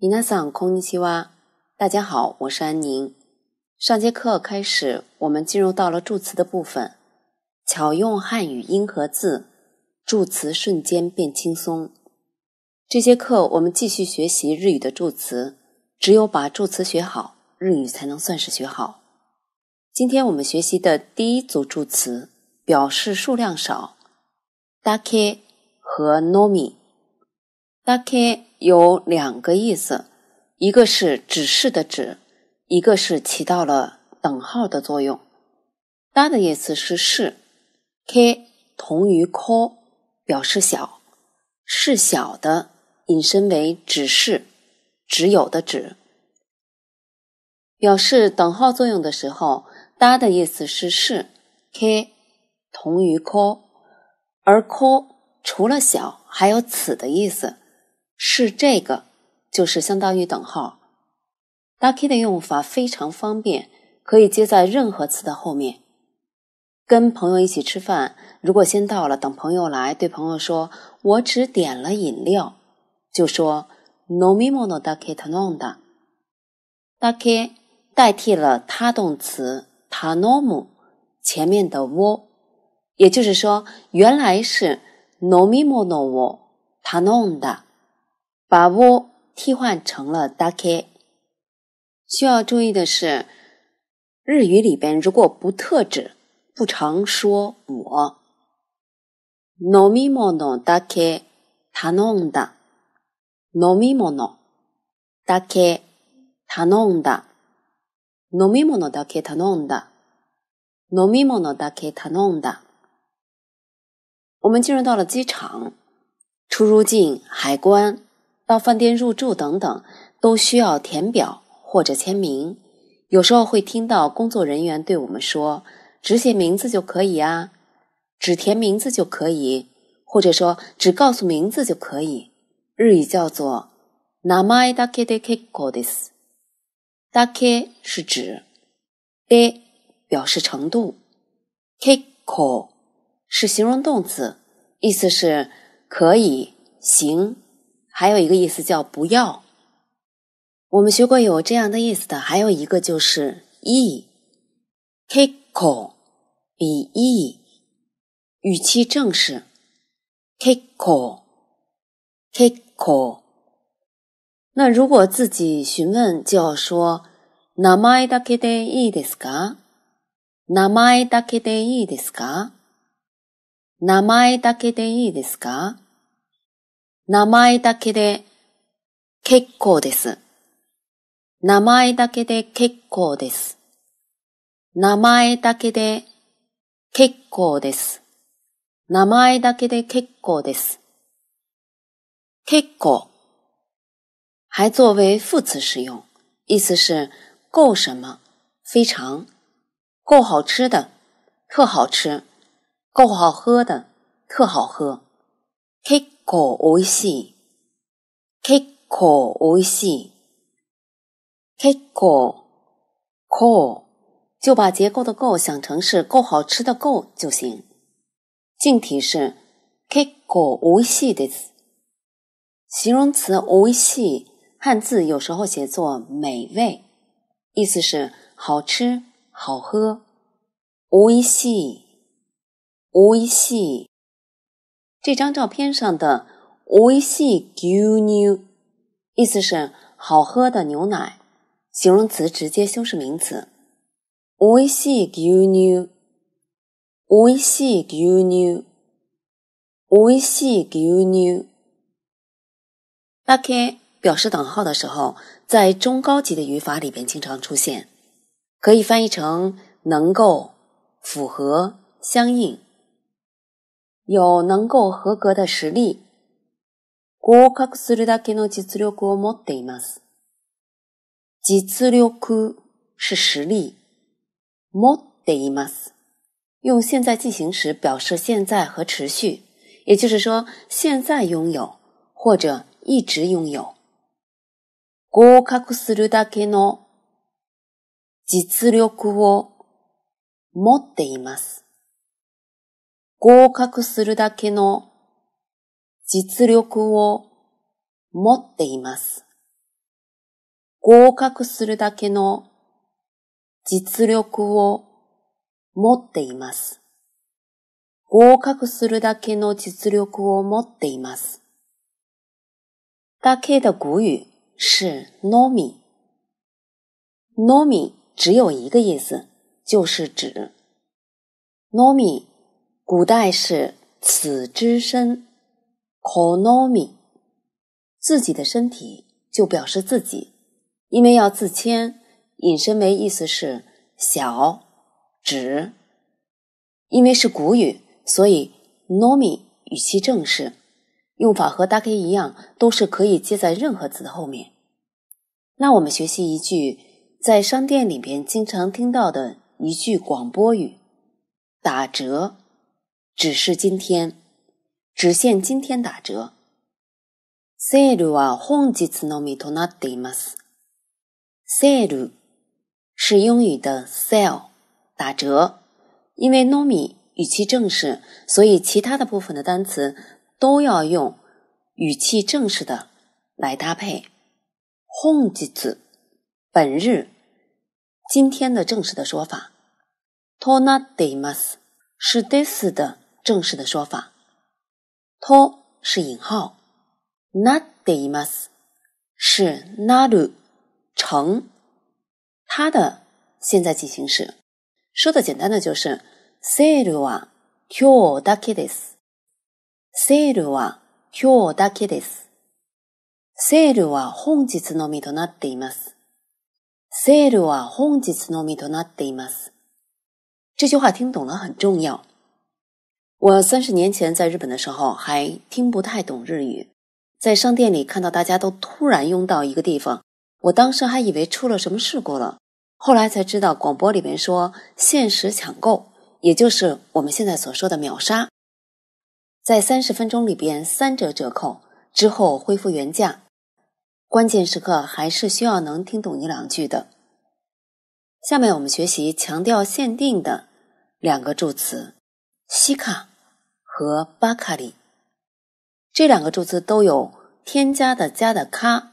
皆さんこんにちは。大家好，我是安宁。上节课开始，我们进入到了助词的部分。巧用汉语音和字，助词瞬间变轻松。这节课我们继续学习日语的助词。只有把助词学好，日语才能算是学好。今天我们学习的第一组助词，表示数量少，d ダ k 和 nomi。大 k 有两个意思，一个是指示的“指”，一个是起到了等号的作用大的意思是“是 ”，k 同于 k 表示小，“是小的”，引申为指示、只有的“指”。表示等号作用的时候大的意思是“是 ”，k 同于 “ko”，而 “ko” 除了小，还有此的意思。是这个，就是相当于等号。d u k k y 的用法非常方便，可以接在任何词的后面。跟朋友一起吃饭，如果先到了，等朋友来，对朋友说：“我只点了饮料。”就说 “nomi mono d u c k y tanonda”。d u k k y 代替了他动词 t a n o m 前面的 wo，也就是说，原来是 “nomi mono wo tanonda”。把窝替换成了 dake。需要注意的是，日语里边如果不特指，不常说我。飲み物だけ頼んだ。飲み物だけ頼んだ。飲み物だけ頼んだ。飲み物だけ頼んだ。我们进入到了机场，出入境、海关、到饭店入住等等，都需要填表或者签名。有时候会听到工作人员对我们说：“只写名字就可以啊，只填名字就可以，或者说只告诉名字就可以。”日语叫做名前 m a e dakke de kiko des”。dake 是指，de 表示程度，kiko 是形容动词，意思是“可以行”。还有一个意思叫“不要”，我们学过有这样的意思的。还有一个就是“ e k i k o 比语气正式。kiko，kiko。那如果自己询问，就要说“名前だけでいいですか？”“名前だけでいいですか？”“名前だけでいいですか？”名前だけで結構です。名前だけで結構です。名前だけで結構です。名前だけで結構です。結構还作为副词使用，意思是够什么，非常够好吃的，特好吃，够好喝的，特好喝。結構美味しい。結構美味しい。結構構。就把结构的夠想成是够好吃的夠就行。敬體是結構美味しいです。形容词美味しい汉字有时候写作美味，意思是好吃好喝。美味しい。美味しい。这张照片上的“おいしい牛牛”意思是“好喝的牛奶”，形容词直接修饰名词。おいしい牛牛”。おいしい牛乳、おいしい牛乳 b a k 表示等号的时候，在中高级的语法里边经常出现，可以翻译成“能够符合相应”。有能够合格的实力，合格するだけの実力を持っています。実力是实力，持っています。用现在进行时表示现在和持续，也就是说现在拥有或者一直拥有。合格するだけの実力を持っています。合格するだけの実力を持っています。合格するだけの実力を持っています。合格するだけの実力を持っています。だけの語语是のみ。のみ只有一个意思，就是指のみ古代是此之身，konomi，自己的身体就表示自己，因为要自谦，引申为意思是小，指。因为是古语，所以 nomi 语气正式用法和 daka 一样，都是可以接在任何词的后面。那我们学习一句在商店里边经常听到的一句广播语：打折。只是今天，只限今天打折。Sale 是英语的 s e l l 打折。因为糯米语气正式，所以其他的部分的单词都要用语气正式的来搭配。红 o n 本日今天的正式的说法。Tonadimas 是 t h i s 的。正式的说法，to 是引号，not ています是なる成它的现在进行时。说的简单的就是セールは今日だけです。セールは今日だけです。セールは本日のみとなっています。セールは本日のみとなっています。这句话听懂了很重要。我三十年前在日本的时候还听不太懂日语，在商店里看到大家都突然拥到一个地方，我当时还以为出了什么事故了，后来才知道广播里边说限时抢购，也就是我们现在所说的秒杀，在三十分钟里边三折折扣之后恢复原价。关键时刻还是需要能听懂一两句的。下面我们学习强调限定的两个助词，西卡。和巴卡里这两个助词都有“添加”的“加”的“卡”，“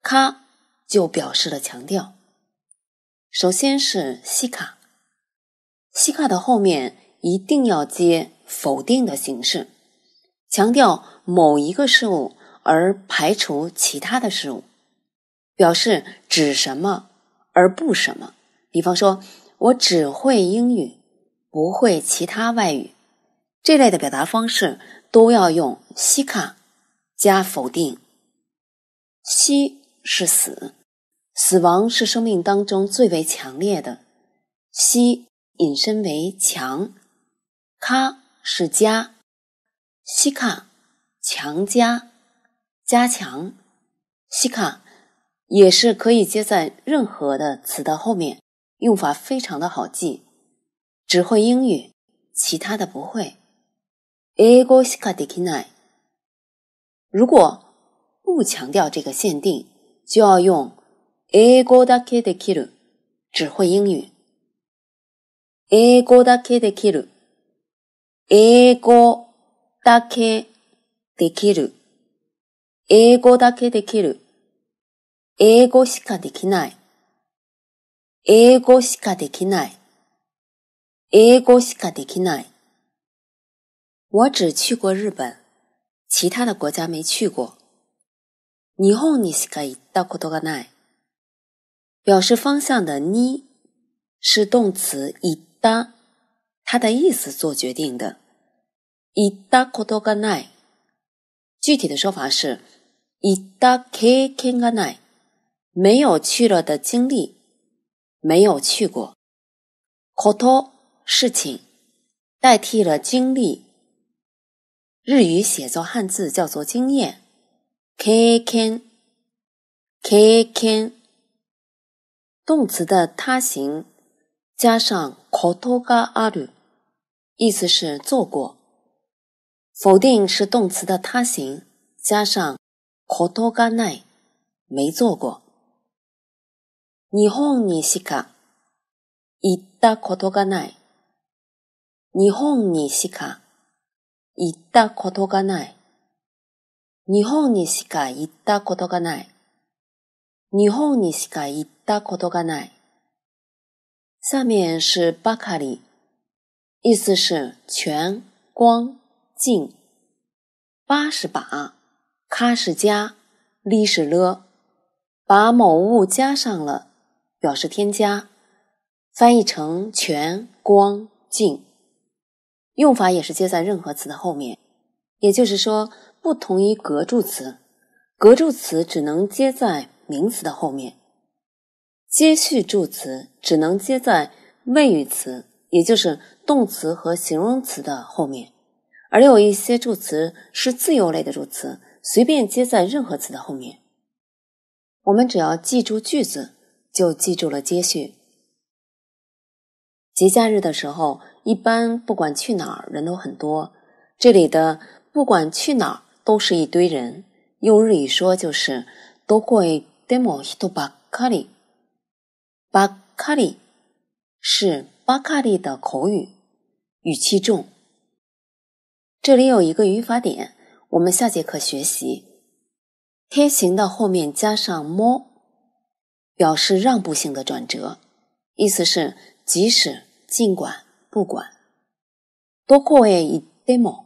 卡”就表示了强调。首先是西卡，西卡的后面一定要接否定的形式，强调某一个事物而排除其他的事物，表示指什么而不什么。比方说，我只会英语，不会其他外语。这类的表达方式都要用西卡加否定。西是死，死亡是生命当中最为强烈的。西引申为强，卡是加，西卡强加加强。西卡也是可以接在任何的词的后面，用法非常的好记。只会英语，其他的不会。英語しかできない。如果不强调这个限定，就要用英語だけできる，只会英语。英語だけできる。英語だけできる。英語だけできる。英語しかできない。英語しかできない。英語しかできない。我只去过日本，其他的国家没去过。表示方向的“に”是动词“行った”，它的意思做决定的“行った”。具体的说法是“行った”。没有去了的经历，没有去过。こと事情代替了经历。日语写作汉字叫做经验。k k k k 动词的他形加上 koto g 意思是做过。否定是动词的他形加上 koto g 没做过。日本にしか行ったことがない。日本にしか。行ったことがない。日本にしか行ったことがない。日本にしか行ったことがない。下面是巴卡里，意思是全光尽。八是把，卡是加，里是了，把某物加上了，表示添加，翻译成全光尽。用法也是接在任何词的后面，也就是说，不同于格助词，格助词只能接在名词的后面，接续助词只能接在谓语词，也就是动词和形容词的后面，而有一些助词是自由类的助词，随便接在任何词的后面。我们只要记住句子，就记住了接续。节假日的时候。一般不管去哪儿人都很多，这里的不管去哪儿都是一堆人。用日语说就是“都归 demo hitobakari”。b a r i 是巴 a 利的口语，语气重。这里有一个语法点，我们下节课学习。贴形的后面加上 more，表示让步性的转折，意思是即使尽管。不管。どこへ行っても。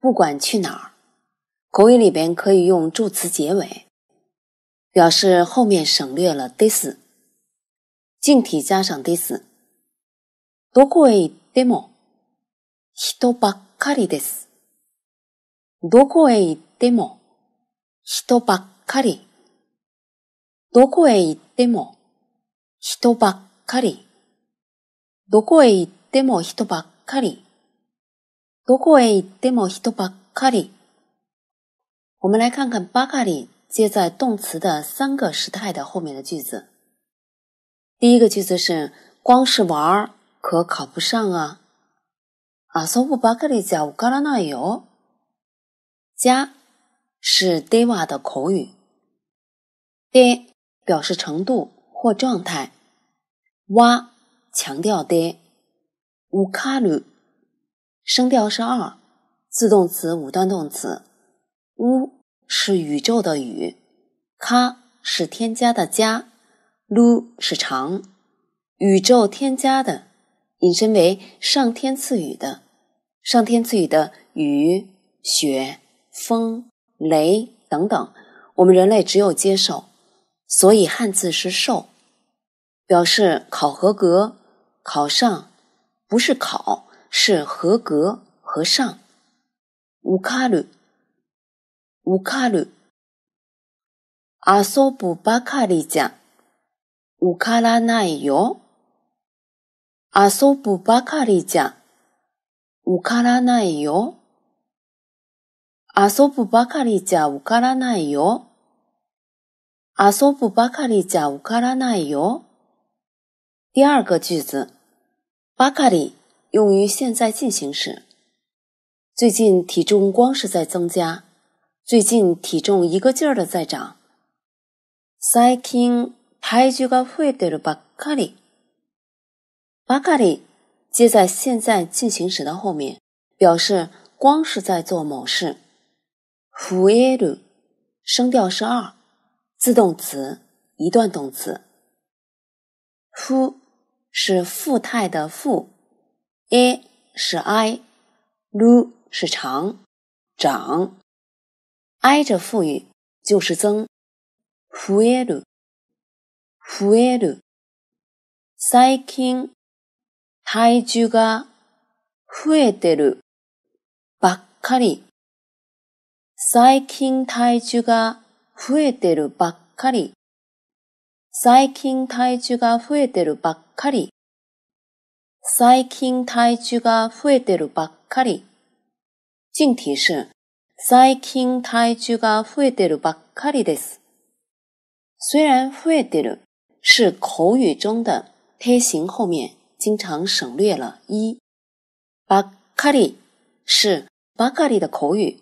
不管去哪儿，口语里边可以用助词结尾，表示后面省略了 this，敬体加上 this。どこへ行っても人ばっかりです。どこへ行っても人ばっかり。どこへ行っても人ばっかり。どこへ行ってでも人ばっかり、どこへでも人ばっかり。我们来看看“ばっかり”接在动词的三个时态的后面的句子。第一个句子是“光是玩儿可考不上啊”。あそばっかりじゃうかなないよ。加是“ deva 的口语，“で”表示程度或状态，“哇”强调“で”。乌卡鲁，声调是二，自动词，五段动词。乌是宇宙的宇，卡是添加的加，鲁是长。宇宙添加的，引申为上天赐予的，上天赐予的雨、雪、风、雷等等，我们人类只有接受。所以汉字是受，表示考合格，考上。不是考，是合格和上。乌卡鲁，乌卡鲁，阿索布巴卡里加，乌卡拉奈哟，阿索布巴卡里加，乌卡拉奈哟，阿索布巴卡里讲，乌卡拉奈哟，阿索布巴卡里讲，乌卡拉奈哟阿索布巴卡里讲，乌卡拉奈哟阿索布巴卡里加乌卡拉奈哟第二个句子。巴か里用于现在进行时。最近体重光是在增加，最近体重一个劲儿的在涨。最近体重光是在增加，最近体重一个劲的在涨。最近体重光是在增加，最近重一的在涨。最近重光是在增加，最近体重一个的在涨。最近重光是在增加，最近体重一个劲儿的在最近重是在增加，最近重一个劲儿的在最近重在最近重一的在最近重在最近重一的在最近重在最近重一的在最近重在最近重一的在最近重在最近重一的在最近重在最近重一的在最近重在最近重一的在最近重在最近重一的在最近重在最近重一的在最近重在最近重一的在最近重在最近是富态的富 a 是 i 撸是长，长挨着富裕就是增，fuelu，fuelu，最近体重が増えてるばっかり。最近体重が増えてるばっかり。最近体重が増えてるばっ。卡里，塞 king 泰居噶富埃德鲁巴卡里，敬体是塞 king 泰居噶富埃德鲁巴 s 虽然富埃德鲁是口语中的泰形，后面经常省略了伊。巴卡里是巴卡里的口语，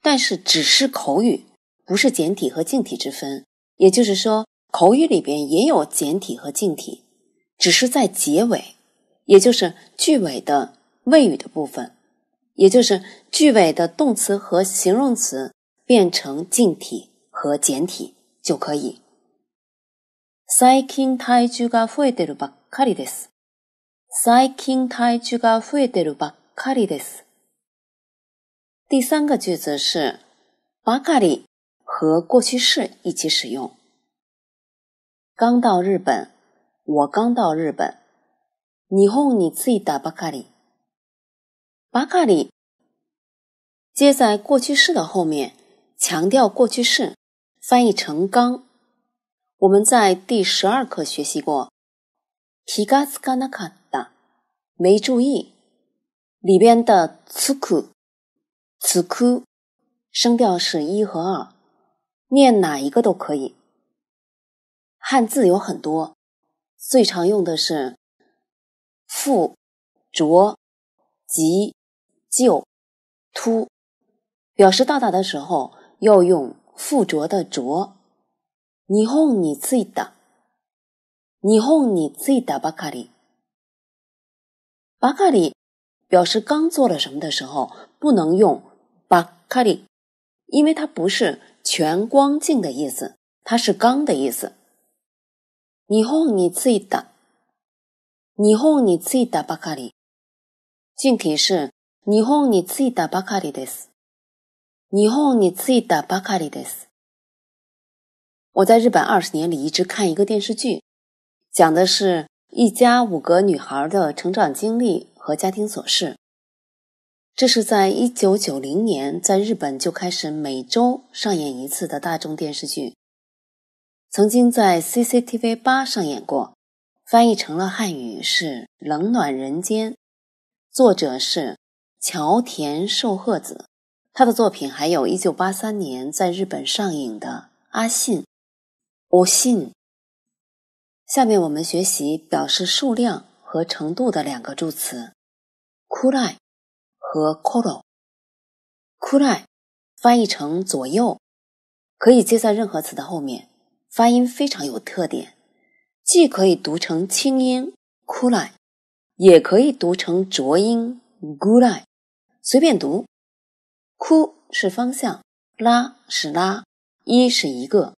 但是只是口语，不是简体和敬体之分。也就是说，口语里边也有简体和敬体。只是在结尾，也就是句尾的谓语的部分，也就是句尾的动词和形容词变成近体和简体就可以。第三个句子是“巴卡里”和过去式一起使用，刚到日本。我刚到日本，日本你己打巴卡里，巴卡里接在过去式的后面，强调过去式，翻译成“刚”。我们在第十二课学习过，提嘎斯嘎那卡达没注意里边的“つくつく”，声调是一和二，念哪一个都可以。汉字有很多。最常用的是“附着”“急、旧”“突”，表示到达的时候要用“附着”的“着”。你哄自己的，你哄自己的巴卡里，巴卡里表示刚做了什么的时候不能用巴卡里，因为它不是全光镜的意思，它是刚的意思。日本に着いた。日本に着いたばかり。敬体是日本に着いたばかりです。日本に着いたばかりです。我在日本二十年里一直看一个电视剧，讲的是一家五个女孩的成长经历和家庭琐事。这是在一九九零年在日本就开始每周上演一次的大众电视剧。曾经在 CCTV 八上演过，翻译成了汉语是“冷暖人间”，作者是桥田寿贺子。他的作品还有1983年在日本上映的《阿信》。我信。下面我们学习表示数量和程度的两个助词 “ku i 和 “koro”。ku i 翻译成“左右”，可以接在任何词的后面。发音非常有特点，既可以读成轻音 l 来，也可以读成浊音 g l 来，随便读。哭是方向，拉是拉，一是一个，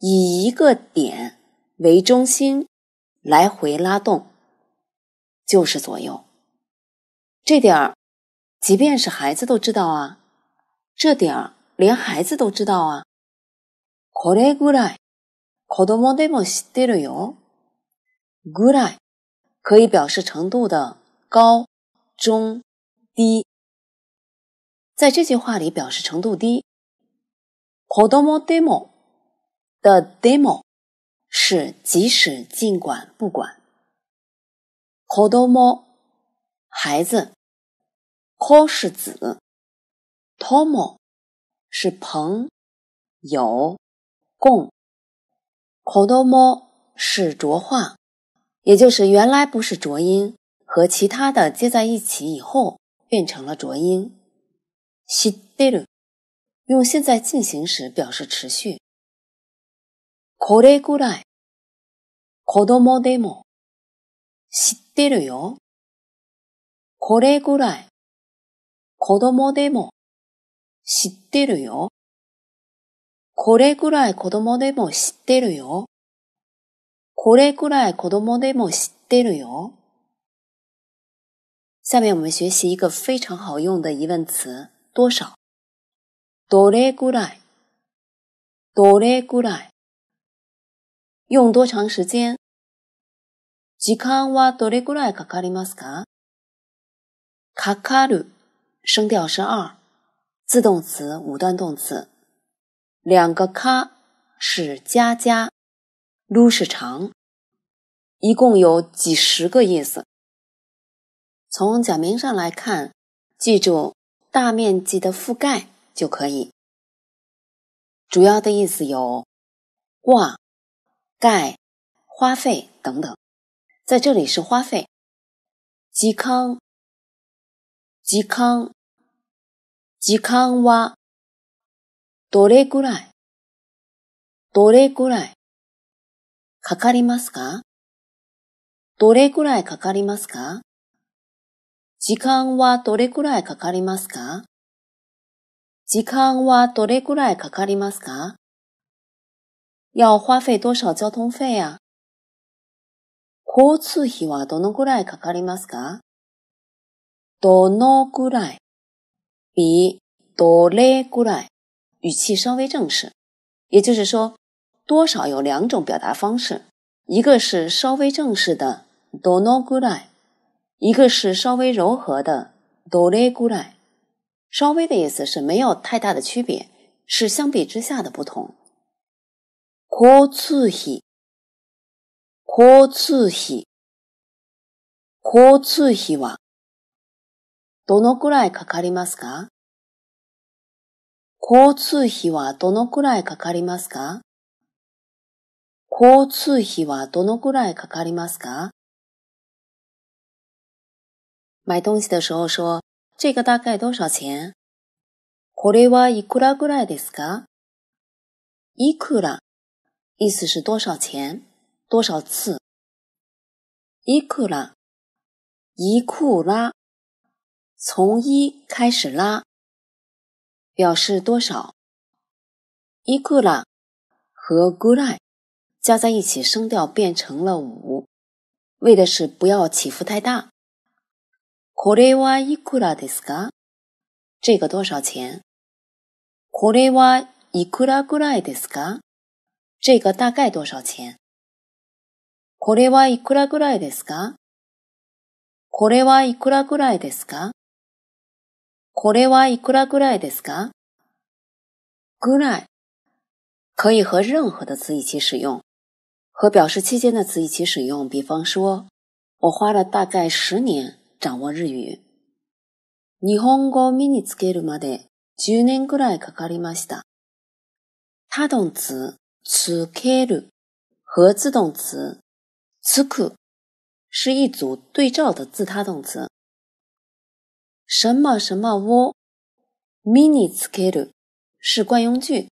以一个点为中心来回拉动，就是左右。这点儿，即便是孩子都知道啊。这点儿连孩子都知道啊。库来古来。“quodemo demo stereo” goodai 可以表示程度的高、中、低，在这句话里表示程度低。“quodemo demo” 的 “demo” 是即使、尽管、不管。“quodemo” 孩子，“quo” 是子，“tomo” 是朋友、共。“子ども”是浊化，也就是原来不是浊音，和其他的接在一起以后变成了浊音。“知ってる”，用现在进行时表示持续。“これぐらい”，“子どもでも知ってるよ。”“これぐらい”，“子供もでも知ってるよ。”これぐらい子供でも知ってるよ。これぐらい子供でも知ってるよ。下面我们学习一个非常好用的疑问词：多少？どれぐらい？どれぐらい？用多长时间？時間はどれぐらいかかりますか？かかる，声调是二，自动词五段动词。两个咖是加加，撸是长，一共有几十个意思。从讲明上来看，记住大面积的覆盖就可以。主要的意思有挂、盖、花费等等，在这里是花费。嵇康，嵇康，嵇康哇。どれぐらいどれぐらいかかりますかどれぐらいかかりますか時間はどれくらいかかりますか時間はどれくらいかかりますか要花費多少交通費や交通費はどのくらいかかりますかどのくらい比どれくらい语气稍微正式，也就是说，多少有两种表达方式，一个是稍微正式的 o o n どのくらい，一个是稍微柔和的 o どれくらい。稍微的意思是没有太大的区别，是相比之下的不同。高つ費、高つ費、高つ費はどのくらいかかりますか？交通費はどのくらいかかりますか交通費はどのくらいかかりますか买东西的时候说、这个大概多少钱これはいくらぐらいですかいくら、意思是多少钱、多少次。いくら、一くら、从一开始拉。表示多少？いくら和ぐらい加在一起，声调变成了五，为的是不要起伏太大。これはいくらですか？这个多少钱？これはいくらぐらいですか？这个大概多少钱？これはいくらぐらいですか？これはいくらぐらいですか？古奈哇，古奈古奈，desca，古奈可以和任何的词一起使用，和表示期间的词一起使用。比方说，我花了大概十年掌握日语。你红过 minutes 给鲁妈的，九年过来卡卡里玛西他动词 t k r u 和自动词 t s 是一组对照的自他动词。什么什么屋 m i n i s k e d o 是惯用句，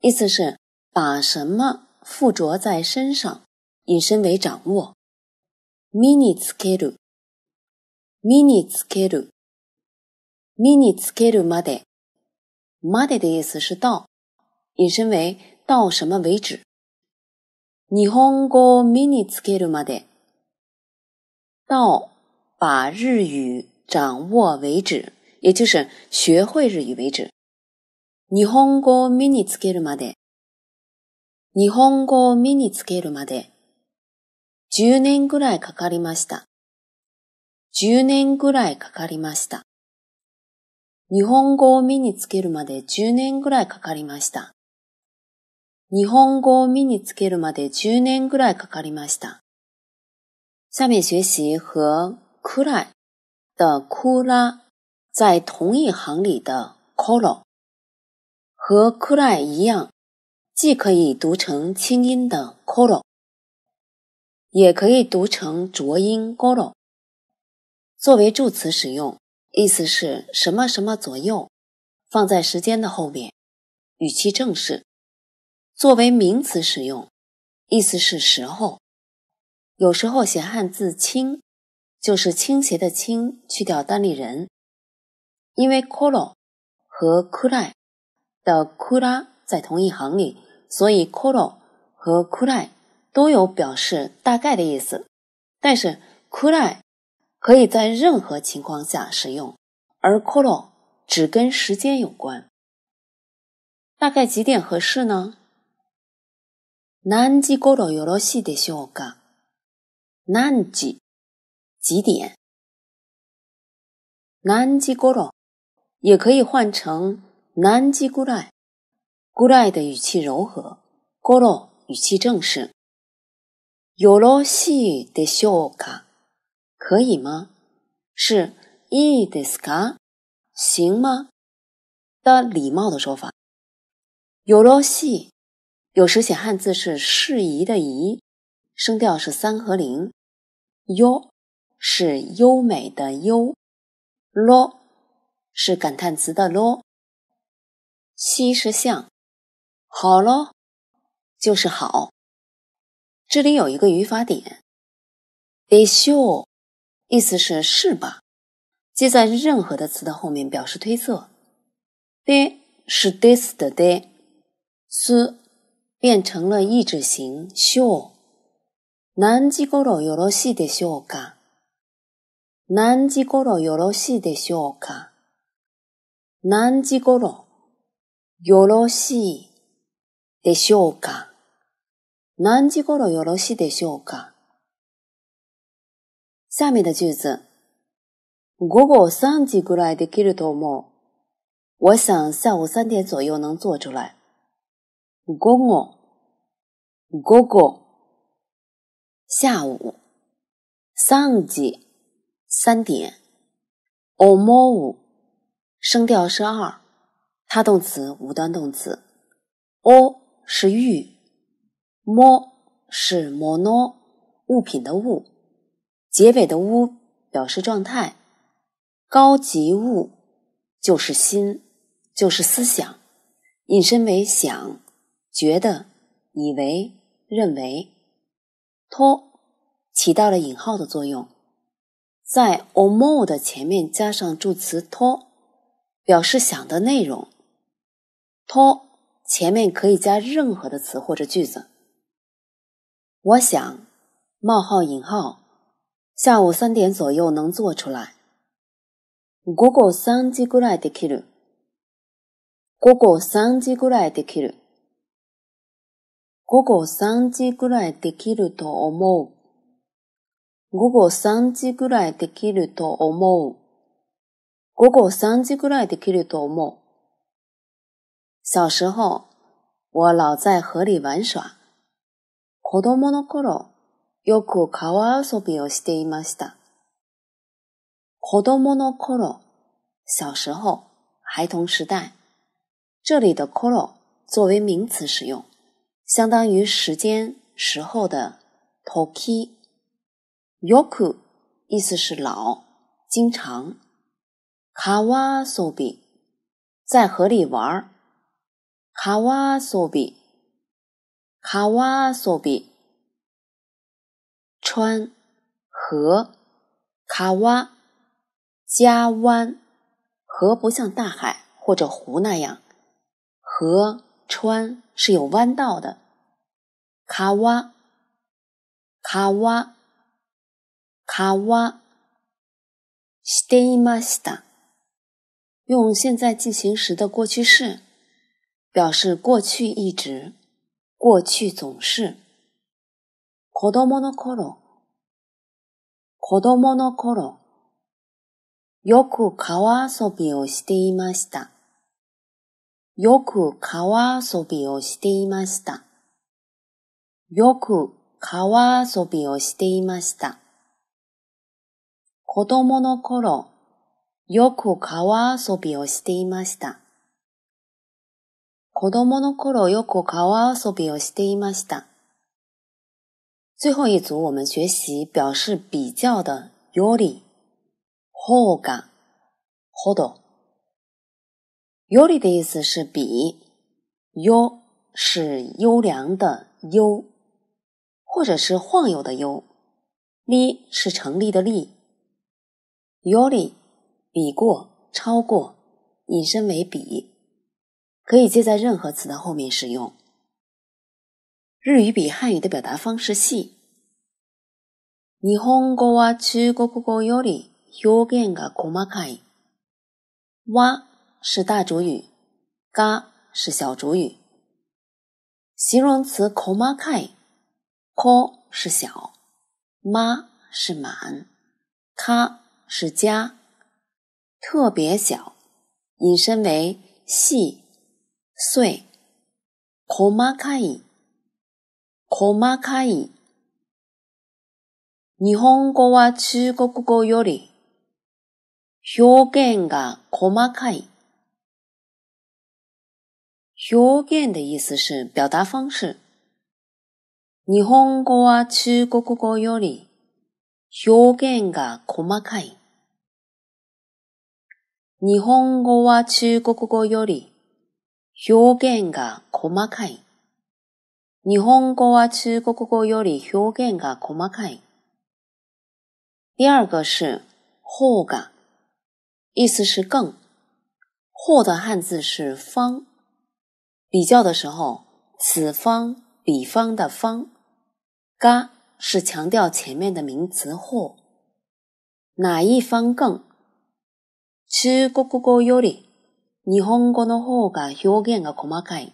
意思是把什么附着在身上，引申为掌握。m i n i s k e d o m i n i s k e d o m i n i s k e d o m a d e m a d e 的意思是到，引申为到什么为止。日语 m i n i s k e d o m a d e 到把日语。掌握为止，也就是学会日语为止。日本語を身につけるまで。日本語を身につけるまで。10年ぐらいかかりました。10年ぐらいかかりました。日本語を身につけるまで10年ぐらいかかりました年ぐらいかかりました日本語を身につけるまで10年ぐらいかかりました。下面学习和くらい的库拉，在同一行里的 o l л о 和 r 赖一样，既可以读成轻音的 c o l о 也可以读成浊音 g o r o 作为助词使用，意思是什么什么左右，放在时间的后面，语气正式；作为名词使用，意思是时候，有时候写汉字清。就是倾斜的倾去掉单立人，因为 коло 和库赖的库拉在同一行里，所以 коло 和库赖都有表示大概的意思。但是库赖可以在任何情况下使用，而 коло 只跟时间有关。大概几点合适呢？何时合适呢？几点？南极古罗也可以换成南极古奈，古奈的语气柔和，古罗语气正式。有罗西得小卡，可以吗？是伊得斯卡，行吗？的礼貌的说法。有罗西，有时写汉字是适宜的宜，声调是三和零。哟。是优美的优，咯是感叹词的咯，西是向，好咯就是好。这里有一个语法点，de s u 意思是是吧？接在任何的词的后面表示推测。de 是 this 的 d e s 变成了一指形 s u 南极高头有了西的 s u 嘎。何時頃よろしいでしょうか何時頃よろしいでしょうか何時頃よろしいでしょうか下面的句子。午後3時ぐらいできると思う。我想下午3点左右能做出来。午後、午後、下午、3時。三点，o mou，声调是二，它动词，无端动词，o 是玉，mo 是 mono，物品的物，结尾的 u 表示状态，高级物就是心，就是思想，引申为想、觉得、以为、认为，to 起到了引号的作用。在 “or more” 的前面加上助词 “to”，表示想的内容。to 前面可以加任何的词或者句子。我想：冒号引号，下午三点左右能做出来。午後三時ぐらいできる。午後三時ぐらいできる。午後三時ぐらいできると思う。午後3時ぐらいできると思う。午後3時ぐらいできると思う。小时候，我老在河里玩耍。子供の頃、よく川遊びをしていました。子供の頃、小时候，孩童时代，这里的“頃、作为名词使用，相当于时间、时候的“と yoku 意思是老经常，kawa sobi 在河里玩 k a w a sobi，kawa sobi，川河 kawa 加弯河不像大海或者湖那样，河川是有弯道的，kawa，kawa。はしていました。用现在进行时的过去式，表示过去一直、过去总是。子供の頃、子供の頃、よく川遊びをしていました。よく川遊びをしていました。よく川遊びをしていました。子供の頃よく川遊びをしていました。子供の頃よく川遊びをしていました。最后一组我们学习表示比较的より、ほど、より的意思是比，よ是优良的优，或者是晃悠的悠，り是成立的立。より比过超过，引申为比，可以接在任何词的后面使用。日语比汉语的表达方式细。日本語は中国語より表現が細かい。哇是大主语，嘎是小主语。形容词細かい，こ是小，ま是满，か。是家，特别小，引申为细、碎、こまかい、こまかい。日本語は中国語より表現が細かい。表現的意思是表达方式。日本語は中国語より表現が細かい。日本語は中語より表が細かい。日本語は中語より表が細かい。第二个是“或”が，意思是“更”。或的汉字是“方”，比较的时候，此方、彼方的“方”が是强调前面的名词“或”，哪一方更？中国语より日本語の方が表現が細かい。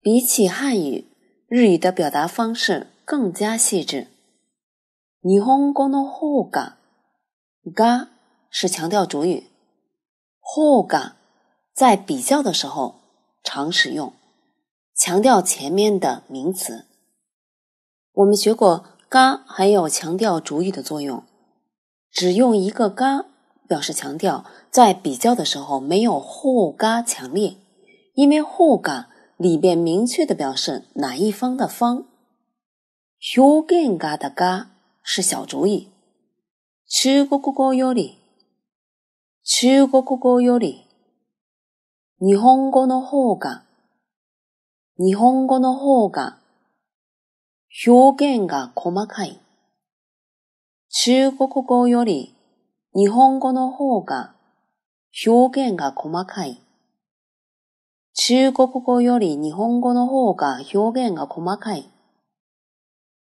比起汉语，日语的表达方式更加细致。日本語の方が、が是强调主语。の方が在比较的时候常使用，强调前面的名词。我们学过嘎”还有强调主语的作用，只用一个嘎”表示强调，在比较的时候没有互嘎强烈，因为互嘎里边明确的表示哪一方的方。表現嘎的嘎是小主語。中国語より、中国語より、日本語の方が、日本語の方が、表現が細かい。中国語より。日本語の方が表現が細かい。中国語より日本語の方が表現が細かい。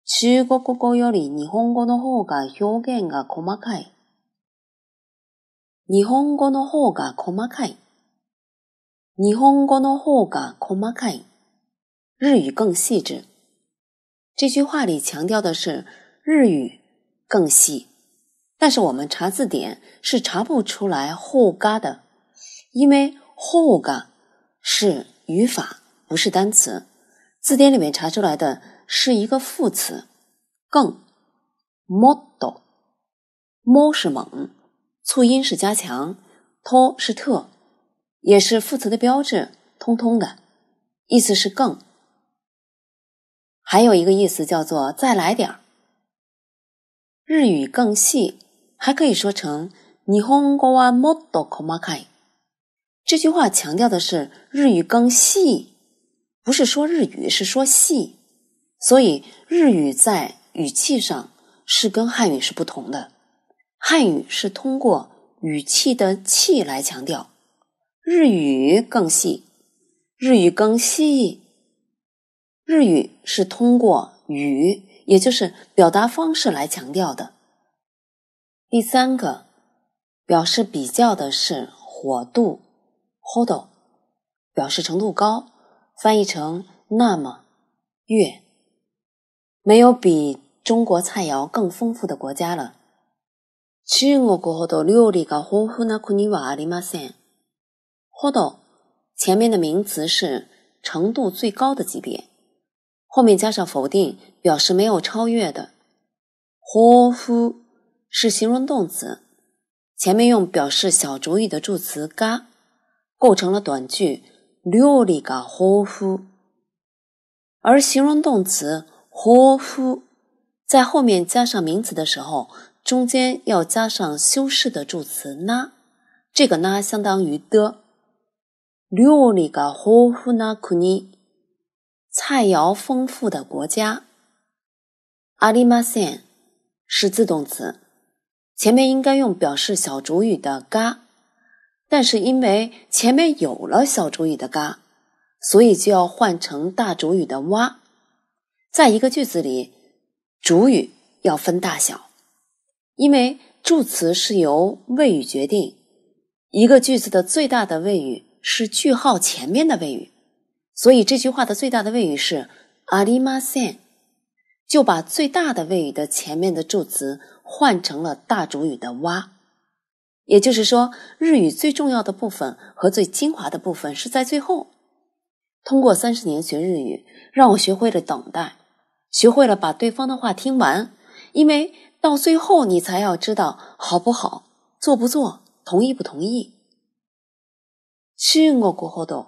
中国語より日本語の方が表現が細かい。日本語の方が細かい。日本語の方が細かい。日语更细致。这句话里强调的是日语更细。但是我们查字典是查不出来“后嘎”的，因为“后嘎”是语法，不是单词。字典里面查出来的是一个副词“更”。m o d e l m o 是猛，促音是加强，to 是特，也是副词的标志，通通的，意思是更。还有一个意思叫做“再来点儿”。日语“更细”。还可以说成“ニホンゴワモドコマカ这句话强调的是日语更细，不是说日语是说细，所以日语在语气上是跟汉语是不同的。汉语是通过语气的“气”来强调，日语更细，日语更细，日语是通过语，也就是表达方式来强调的。第三个表示比较的是火度 h o d 表示程度高，翻译成那么越没有比中国菜肴更丰富的国家了。去我过后都六里个火夫那库尼瓦里嘛三，hodo 前面的名词是程度最高的级别，后面加上否定，表示没有超越的火夫。是形容动词，前面用表示小主语的助词嘎，构成了短句六里嘎豁夫。而形容动词豁夫在后面加上名词的时候，中间要加上修饰的助词那，这个那相当于的。六里嘎豁夫那库尼，菜肴丰富的国家。阿里马森是自动词。前面应该用表示小主语的嘎，但是因为前面有了小主语的嘎，所以就要换成大主语的哇。在一个句子里，主语要分大小，因为助词是由谓语决定。一个句子的最大的谓语是句号前面的谓语，所以这句话的最大的谓语是阿里马森，就把最大的谓语的前面的助词。换成了大主语的“哇”，也就是说，日语最重要的部分和最精华的部分是在最后。通过三十年学日语，让我学会了等待，学会了把对方的话听完，因为到最后你才要知道好不好，做不做，同意不同意。去我过后都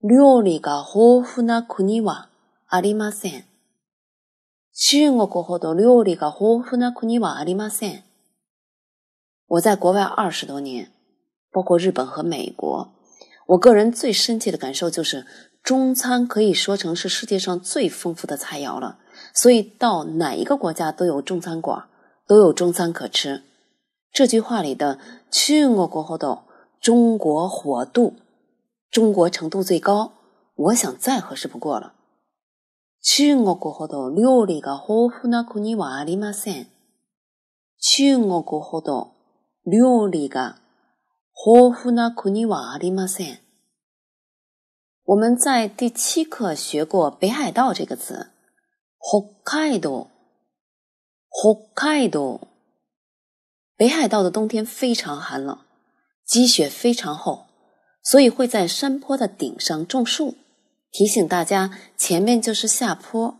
料理个和服那裤尼哇，ありません。去我国后的料理个和富呢，可尼瓦阿里せん。我在国外二十多年，包括日本和美国，我个人最深切的感受就是，中餐可以说成是世界上最丰富的菜肴了。所以到哪一个国家都有中餐馆，都有中餐可吃。这句话里的“去我国后的中国火度”，中国程度最高，我想再合适不过了。中国ほど料理が豊富な国はありません。中国ほど料理が豊富な国はありません。我们在第七课学过北海道这个词，Hokkaido。Hokkaido。北海道的冬天非常寒冷，积雪非常厚，所以会在山坡的顶上种树。提醒大家，前面就是下坡。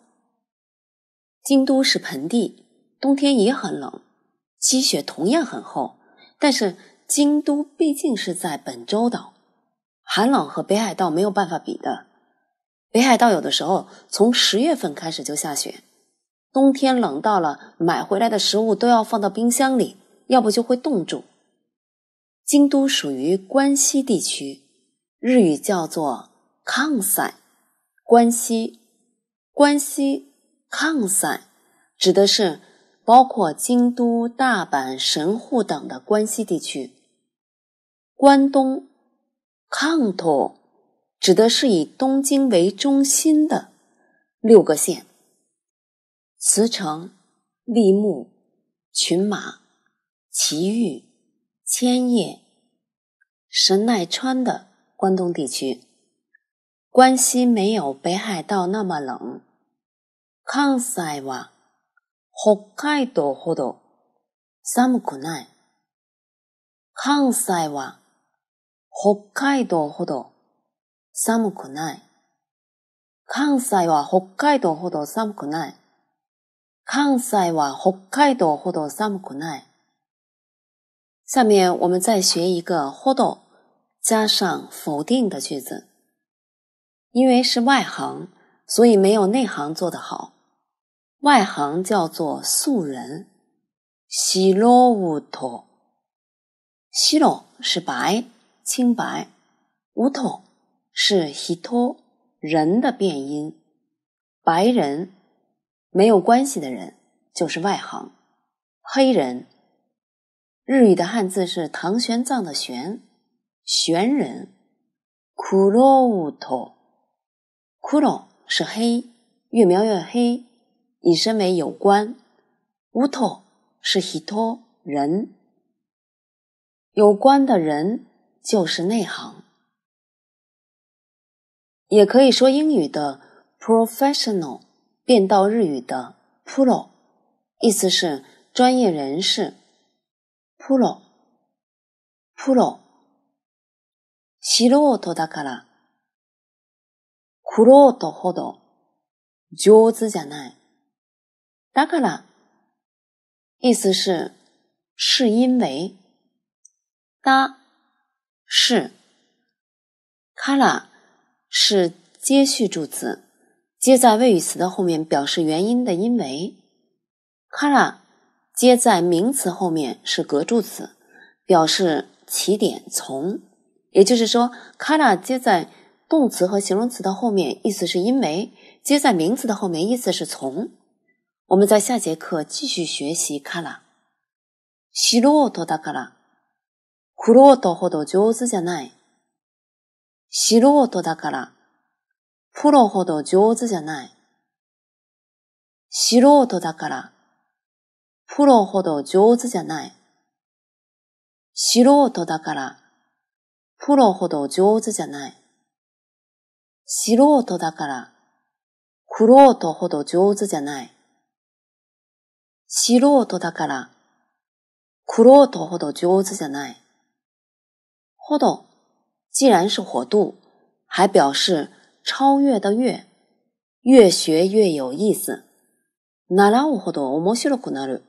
京都是盆地，冬天也很冷，积雪同样很厚。但是京都毕竟是在本州岛，寒冷和北海道没有办法比的。北海道有的时候从十月份开始就下雪，冬天冷到了，买回来的食物都要放到冰箱里，要不就会冻住。京都属于关西地区，日语叫做。抗散，关西，关西抗散指的是包括京都、大阪、神户等的关西地区。关东抗土指的是以东京为中心的六个县：茨城、立木、群马、埼玉、千叶、神奈川的关东地区。关西没有北海道那么冷。关西は北海道ほど寒くない。関西は北海道ほど寒くない。関西は北海道ほど寒くない。関西は北海道ほど寒くない。下面我们再学一个“ほど”加上否定的句子。因为是外行，所以没有内行做得好。外行叫做素人，西罗乌托。西罗是白，清白；乌托是希托人的变音，白人没有关系的人就是外行。黑人，日语的汉字是唐玄奘的玄，玄人。苦罗乌托。骷髅是黑，越描越黑，引申为有关。乌托是ヒ托人，有关的人就是内行，也可以说英语的 professional，变到日语的 p プ o 意思是专业人士。pro，pro，silo プロプロ、シロウトだから。不罗多好多，句子じゃない。だから，意思是是因为。だ，是。から，是接续助词，接在谓语词的后面，表示原因的因为。から，接在名词后面是格助词，表示起点从。也就是说，から接在。动词和形容词的后面意思是因为，接在名词的后面意思是从。我们在下节课继续学习。卡拉。素人だから、プロほど上手じゃない。素人だから、プロほど上手じゃない。素人だから、プロほど上手じゃない。素人だから、プロほど上手じゃない。素人，だから、苦労とほど上手じゃない。素人，だから、苦労とほど上手じゃない。ほど、既然是火度、人，表示超越的越、越人，越有意思。習うほど面白くなる。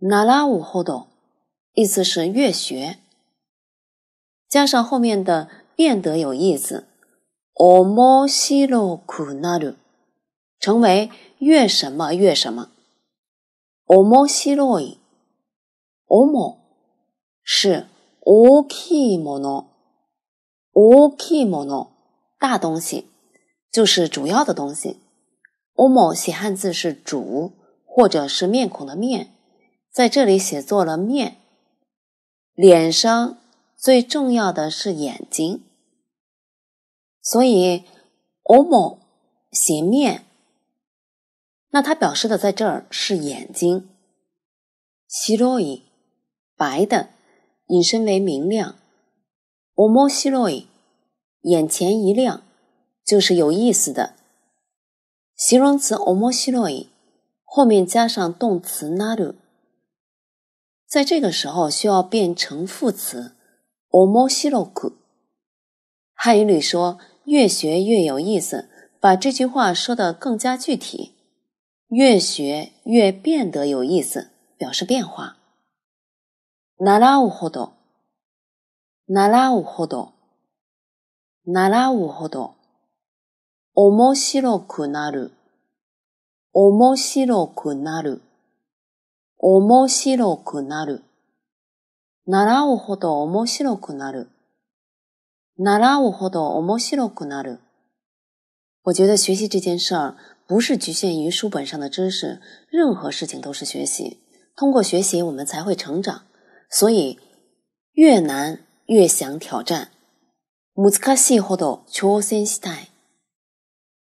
習うほど、意思是越人，加上后面的人，得有意思。哦莫西罗库纳鲁，成为越什么越什么。哦莫西罗伊，哦莫是 o 基 k 诺，m 基 n 诺大东西就是主要的东西。m o 写汉字是主或者是面孔的面，在这里写作了面。脸上最重要的是眼睛。所以 o m o 斜面，那它表示的在这儿是眼睛，shiroi 白的，引申为明亮，omoshiroi 眼前一亮，就是有意思的形容词 omoshiroi 后面加上动词 naru，在这个时候需要变成副词 omoshiroku，汉语里说。越学越有意思，把这句话说得更加具体。越学越变得有意思，表示变化。習うほど、習うほど、習うほど、面白くなる、面白くなる、面白くなる、習うほど面白くなる。我觉得学习这件事儿不是局限于书本上的知识，任何事情都是学习。通过学习，我们才会成长。所以越难越想挑战。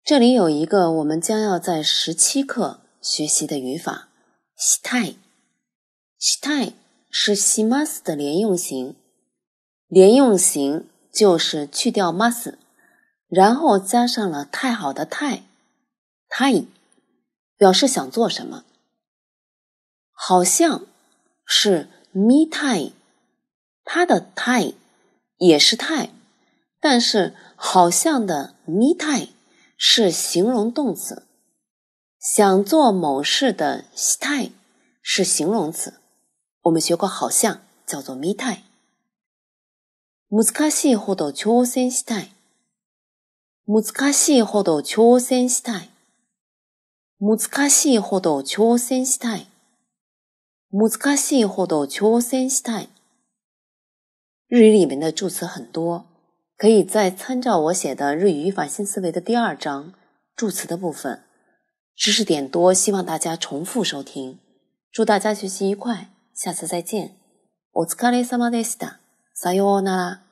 这里有一个我们将要在十七课学习的语法，态。态是 i m a 的连用型，连用型就是去掉 m u s t 然后加上了太好的太，太，表示想做什么。好像，是 mi e 太，它的太，也是太，但是好像的 mi e 太是形容动词，想做某事的太是形容词，我们学过好像叫做 mi e 太。難しいほど挑戦したい。難しいほど挑戦したい。難しいほど挑戦したい。難しいほど挑戦したい。日语里面的助词很多，可以在参照我写的《日语语法新思维》的第二章助词的部分。知识点多，希望大家重复收听。祝大家学习愉快，下次再见。お疲れ様でした。さようなら。